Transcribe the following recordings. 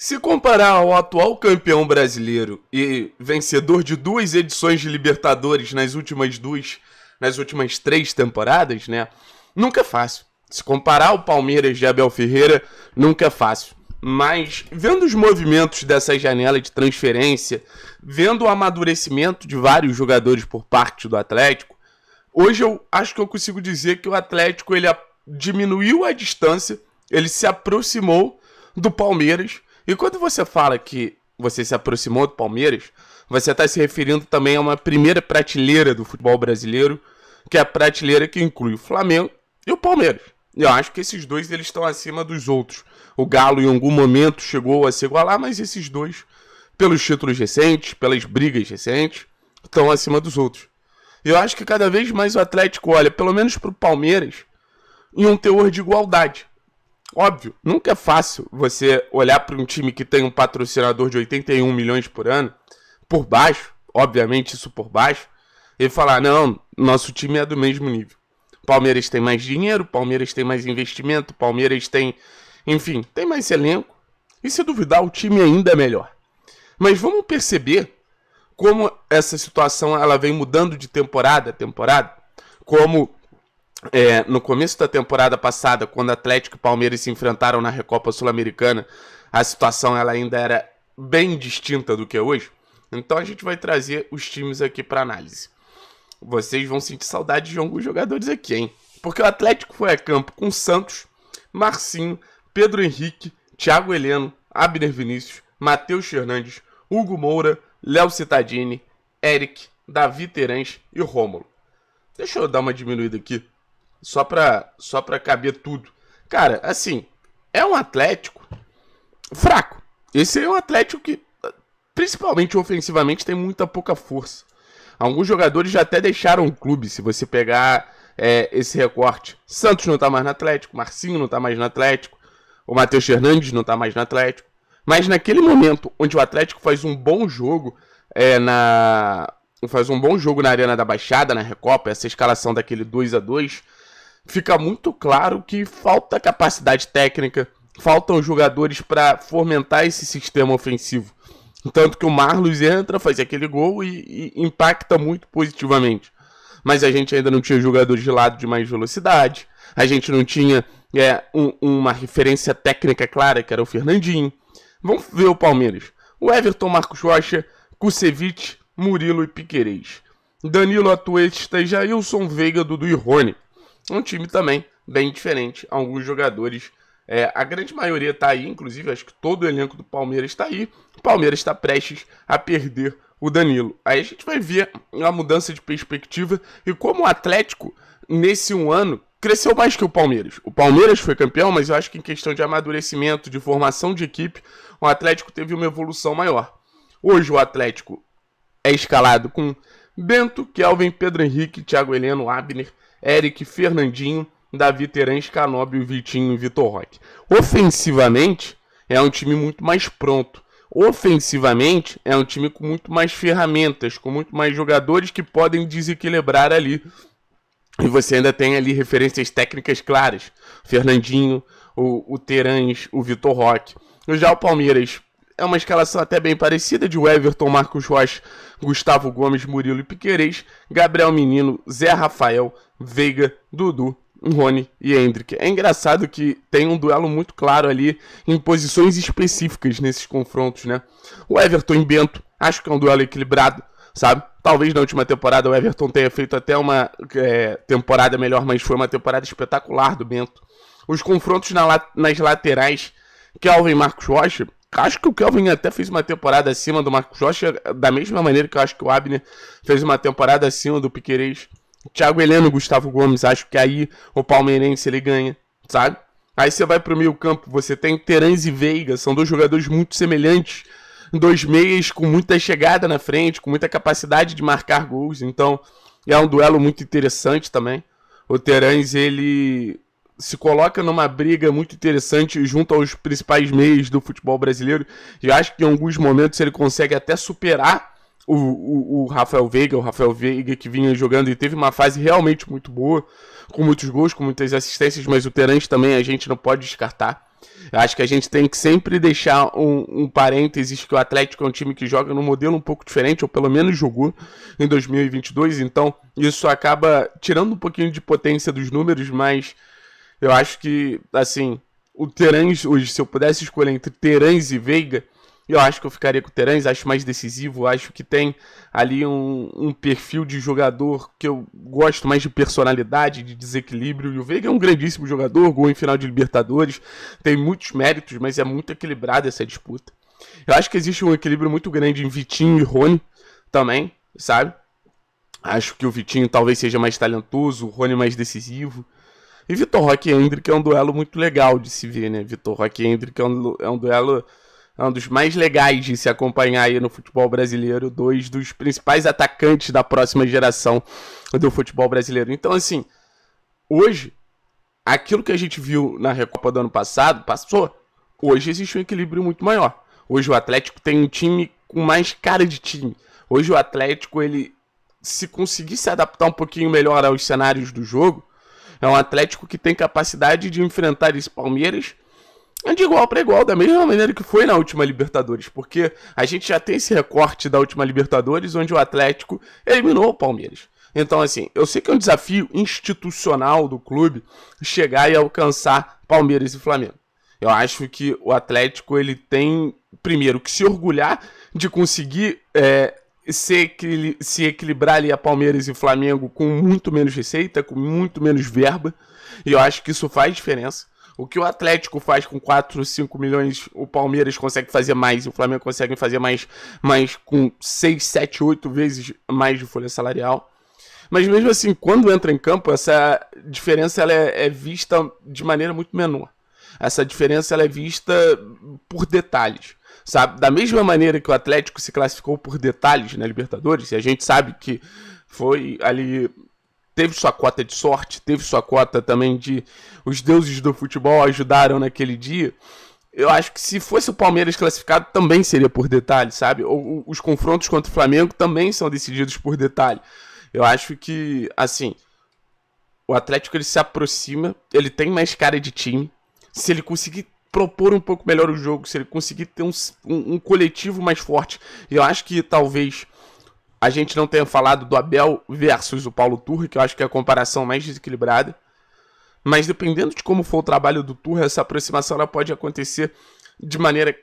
Se comparar ao atual campeão brasileiro e vencedor de duas edições de Libertadores nas últimas duas, nas últimas três temporadas, né? Nunca é fácil. Se comparar ao Palmeiras de Abel Ferreira, nunca é fácil. Mas vendo os movimentos dessa janela de transferência, vendo o amadurecimento de vários jogadores por parte do Atlético, hoje eu acho que eu consigo dizer que o Atlético ele diminuiu a distância, ele se aproximou do Palmeiras e quando você fala que você se aproximou do Palmeiras, você está se referindo também a uma primeira prateleira do futebol brasileiro, que é a prateleira que inclui o Flamengo e o Palmeiras. Eu acho que esses dois eles estão acima dos outros. O Galo em algum momento chegou a se igualar, mas esses dois, pelos títulos recentes, pelas brigas recentes, estão acima dos outros. Eu acho que cada vez mais o Atlético olha, pelo menos para o Palmeiras, em um teor de igualdade. Óbvio, nunca é fácil você olhar para um time que tem um patrocinador de 81 milhões por ano, por baixo, obviamente isso por baixo, e falar: não, nosso time é do mesmo nível. Palmeiras tem mais dinheiro, Palmeiras tem mais investimento, Palmeiras tem, enfim, tem mais elenco. E se duvidar, o time ainda é melhor. Mas vamos perceber como essa situação ela vem mudando de temporada a temporada, como é, no começo da temporada passada, quando Atlético e Palmeiras se enfrentaram na Recopa Sul-Americana, a situação ela ainda era bem distinta do que é hoje. Então a gente vai trazer os times aqui para análise. Vocês vão sentir saudade de alguns jogadores aqui, hein? Porque o Atlético foi a campo com Santos, Marcinho, Pedro Henrique, Thiago Heleno, Abner Vinícius, Matheus Fernandes, Hugo Moura, Léo Cittadini, Eric, Davi Terence e Rômulo. Deixa eu dar uma diminuída aqui só para só pra caber tudo. Cara, assim, é um Atlético fraco. Esse é um Atlético que, principalmente ofensivamente, tem muita pouca força. Alguns jogadores já até deixaram o clube, se você pegar é, esse recorte. Santos não tá mais no Atlético, Marcinho não tá mais no Atlético, o Matheus Fernandes não tá mais no Atlético. Mas naquele momento onde o Atlético faz um bom jogo é, na faz um bom jogo na Arena da Baixada, na Recopa, essa escalação daquele 2 a 2 fica muito claro que falta capacidade técnica, faltam jogadores para fomentar esse sistema ofensivo. Tanto que o Marlos entra, faz aquele gol e, e, impacta muito positivamente. Mas a gente ainda não tinha jogadores de lado de mais velocidade, a gente não tinha é, um, uma referência técnica clara, que era o Fernandinho. Vamos ver o Palmeiras. O Everton, Marcos Rocha, Kusevich, Murilo e Piquerez. Danilo Atuesta e Jailson Veiga, Dudu e Rony. Um time também bem diferente. Alguns jogadores, é, a grande maioria está aí, inclusive acho que todo o elenco do Palmeiras está aí. O Palmeiras está prestes a perder o Danilo. Aí a gente vai ver uma mudança de perspectiva e como o Atlético, nesse um ano, cresceu mais que o Palmeiras. O Palmeiras foi campeão, mas eu acho que em questão de amadurecimento, de formação de equipe, o Atlético teve uma evolução maior. Hoje o Atlético é escalado com Bento, Kelvin, Pedro Henrique, Thiago Heleno, Abner, Eric, Fernandinho, Davi Terães, Canóbio, Vitinho e Vitor Roque. Ofensivamente, é um time muito mais pronto. Ofensivamente, é um time com muito mais ferramentas, com muito mais jogadores que podem desequilibrar ali. E você ainda tem ali referências técnicas claras. Fernandinho, o, o Terães, o Vitor Roque. Já o Palmeiras é uma escalação até bem parecida de Everton, Marcos Rocha, Gustavo Gomes, Murilo e Piquerez, Gabriel Menino, Zé Rafael, Veiga, Dudu, Rony e Hendrick. É engraçado que tem um duelo muito claro ali em posições específicas nesses confrontos, né? O Everton e Bento, acho que é um duelo equilibrado, sabe? Talvez na última temporada o Everton tenha feito até uma é, temporada melhor, mas foi uma temporada espetacular do Bento. Os confrontos na, nas laterais, Kelvin e Marcos Rocha, Acho que o Kelvin até fez uma temporada acima do Marcos Rocha, da mesma maneira que eu acho que o Abner fez uma temporada acima do Piqueires. Thiago Heleno, Gustavo Gomes, acho que aí o palmeirense ele ganha, sabe? Aí você vai para o meio campo, você tem Terãs e Veiga, são dois jogadores muito semelhantes, dois meias com muita chegada na frente, com muita capacidade de marcar gols, então é um duelo muito interessante também. O Terãs, ele se coloca numa briga muito interessante junto aos principais meios do futebol brasileiro. E acho que em alguns momentos ele consegue até superar o, o, o, Rafael Veiga, o Rafael Veiga que vinha jogando e teve uma fase realmente muito boa, com muitos gols, com muitas assistências, mas o Terence também a gente não pode descartar. acho que a gente tem que sempre deixar um, um parênteses que o Atlético é um time que joga num modelo um pouco diferente, ou pelo menos jogou em 2022, então isso acaba tirando um pouquinho de potência dos números, mas eu acho que, assim, o Terãs hoje, se eu pudesse escolher entre Terãs e Veiga, eu acho que eu ficaria com o Terãs, acho mais decisivo, acho que tem ali um, um, perfil de jogador que eu gosto mais de personalidade, de desequilíbrio. E o Veiga é um grandíssimo jogador, gol em final de Libertadores, tem muitos méritos, mas é muito equilibrada essa disputa. Eu acho que existe um equilíbrio muito grande em Vitinho e Rony também, sabe? Acho que o Vitinho talvez seja mais talentoso, o Rony mais decisivo. E Vitor Roque e Hendrick é um duelo muito legal de se ver, né? Vitor Roque e Hendrick é um, é um duelo é um dos mais legais de se acompanhar aí no futebol brasileiro, dois dos principais atacantes da próxima geração do futebol brasileiro. Então, assim, hoje, aquilo que a gente viu na Recopa do ano passado, passou. Hoje existe um equilíbrio muito maior. Hoje o Atlético tem um time com mais cara de time. Hoje o Atlético, ele se conseguir se adaptar um pouquinho melhor aos cenários do jogo, é um Atlético que tem capacidade de enfrentar esse Palmeiras de igual para igual, da mesma maneira que foi na última Libertadores, porque a gente já tem esse recorte da última Libertadores onde o Atlético eliminou o Palmeiras. Então, assim, eu sei que é um desafio institucional do clube chegar e alcançar Palmeiras e Flamengo. Eu acho que o Atlético ele tem, primeiro, que se orgulhar de conseguir é, se, se equilibrar ali a Palmeiras e Flamengo com muito menos receita, com muito menos verba. E eu acho que isso faz diferença. O que o Atlético faz com 4, 5 milhões, o Palmeiras consegue fazer mais, o Flamengo consegue fazer mais, mais com 6, 7, 8 vezes mais de folha salarial. Mas mesmo assim, quando entra em campo, essa diferença ela é, é vista de maneira muito menor. Essa diferença ela é vista por detalhes. Sabe? Da mesma maneira que o Atlético se classificou por detalhes na né, Libertadores, e a gente sabe que foi ali. Teve sua cota de sorte, teve sua cota também de. Os deuses do futebol ajudaram naquele dia. Eu acho que se fosse o Palmeiras classificado, também seria por detalhe, sabe? Ou, os confrontos contra o Flamengo também são decididos por detalhe. Eu acho que, assim, o Atlético ele se aproxima, ele tem mais cara de time. Se ele conseguir propor um pouco melhor o jogo, se ele conseguir ter um, um, um coletivo mais forte. Eu acho que talvez a gente não tenha falado do Abel versus o Paulo Turri, que eu acho que é a comparação mais desequilibrada. Mas dependendo de como for o trabalho do Turra, essa aproximação ela pode acontecer de maneira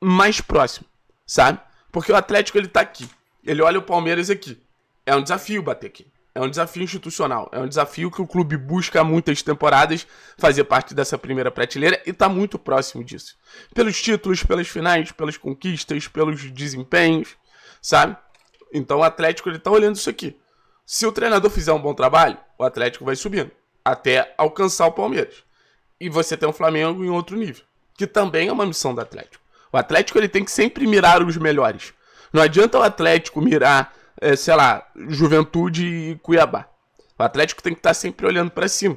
mais próxima, sabe? Porque o Atlético ele tá aqui. Ele olha o Palmeiras aqui. É um desafio bater aqui. É um desafio institucional, é um desafio que o clube busca há muitas temporadas fazer parte dessa primeira prateleira e está muito próximo disso. Pelos títulos, pelas finais, pelas conquistas, pelos desempenhos, sabe? Então o Atlético está olhando isso aqui. Se o treinador fizer um bom trabalho, o Atlético vai subindo até alcançar o Palmeiras. E você tem o Flamengo em outro nível, que também é uma missão do Atlético. O Atlético ele tem que sempre mirar os melhores. Não adianta o Atlético mirar é, sei lá, Juventude e Cuiabá. O Atlético tem que estar tá sempre olhando para cima.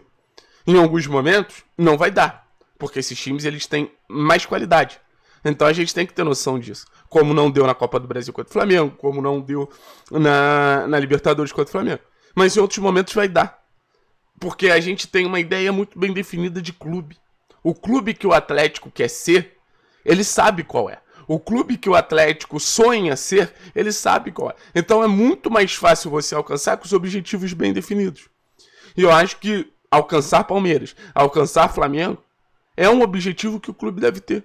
Em alguns momentos, não vai dar, porque esses times eles têm mais qualidade. Então a gente tem que ter noção disso. Como não deu na Copa do Brasil contra o Flamengo, como não deu na, na Libertadores contra o Flamengo. Mas em outros momentos vai dar. Porque a gente tem uma ideia muito bem definida de clube. O clube que o Atlético quer ser, ele sabe qual é o clube que o Atlético sonha ser, ele sabe qual é. Então é muito mais fácil você alcançar com os objetivos bem definidos. E eu acho que alcançar Palmeiras, alcançar Flamengo, é um objetivo que o clube deve ter.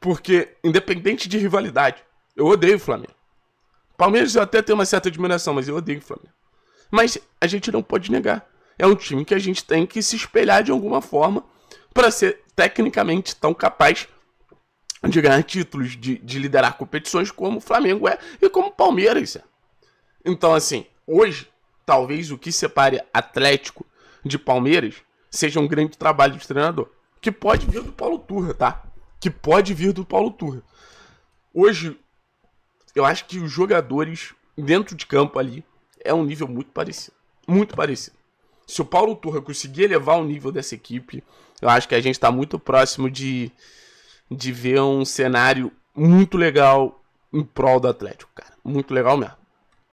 Porque, independente de rivalidade, eu odeio o Flamengo. Palmeiras eu até tenho uma certa admiração, mas eu odeio o Flamengo. Mas a gente não pode negar. É um time que a gente tem que se espelhar de alguma forma para ser tecnicamente tão capaz de ganhar títulos, de, de liderar competições como o Flamengo é e como o Palmeiras é. Então, assim, hoje, talvez o que separe Atlético de Palmeiras seja um grande trabalho de treinador. Que pode vir do Paulo Turra, tá? Que pode vir do Paulo Turra. Hoje, eu acho que os jogadores dentro de campo ali é um nível muito parecido. Muito parecido. Se o Paulo Turra conseguir elevar o nível dessa equipe, eu acho que a gente está muito próximo de, de ver um cenário muito legal em prol do Atlético, cara. Muito legal mesmo.